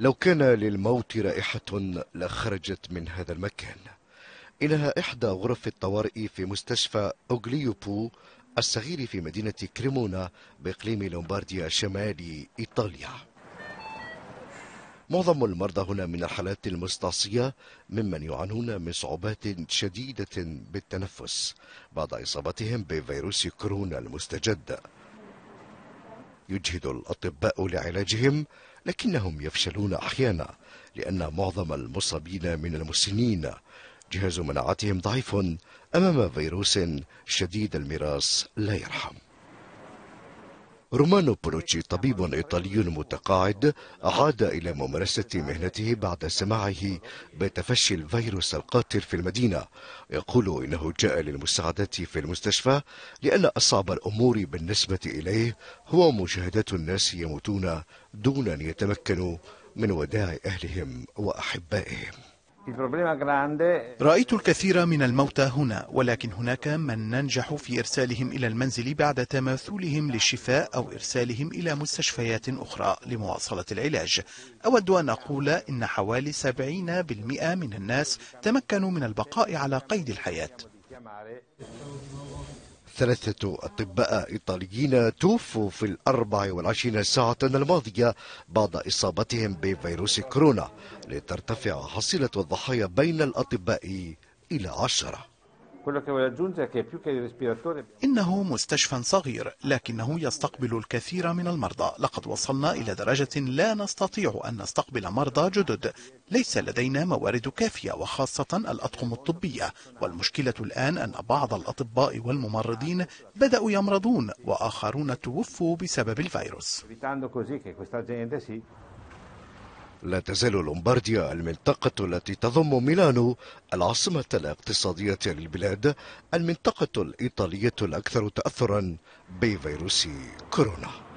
لو كان للموت رائحة لخرجت من هذا المكان إنها إحدى غرف الطوارئ في مستشفى أوغليوبو الصغير في مدينة كريمونا بإقليم لومبارديا شمالي إيطاليا معظم المرضى هنا من الحالات المستعصية ممن يعانون من صعوبات شديدة بالتنفس بعد إصابتهم بفيروس كورونا المستجد يجهد الأطباء لعلاجهم لكنهم يفشلون أحيانا لأن معظم المصابين من المسنين جهاز مناعتهم ضعيف أمام فيروس شديد المراس لا يرحم رومانو بروتشي طبيب إيطالي متقاعد عاد إلى ممارسة مهنته بعد سماعه بتفشي الفيروس القاتل في المدينة يقول إنه جاء للمساعدة في المستشفى لأن أصعب الأمور بالنسبة إليه هو مشاهدة الناس يموتون دون أن يتمكنوا من وداع أهلهم وأحبائهم رأيت الكثير من الموتى هنا ولكن هناك من ننجح في إرسالهم إلى المنزل بعد تماثلهم للشفاء أو إرسالهم إلى مستشفيات أخرى لمواصلة العلاج أود أن أقول إن حوالي 70% من الناس تمكنوا من البقاء على قيد الحياة ثلاثة أطباء إيطاليين توفوا في الأربع والعشرين ساعة الماضية بعد إصابتهم بفيروس كورونا لترتفع حصيلة الضحايا بين الأطباء إلى عشرة إنه مستشفى صغير لكنه يستقبل الكثير من المرضى لقد وصلنا إلى درجة لا نستطيع أن نستقبل مرضى جدد ليس لدينا موارد كافية وخاصة الأطقم الطبية والمشكلة الآن أن بعض الأطباء والممرضين بدأوا يمرضون وآخرون توفوا بسبب الفيروس لا تزال لومبارديا المنطقة التي تضم ميلانو العاصمة الاقتصادية للبلاد المنطقة الإيطالية الأكثر تأثرا بفيروس كورونا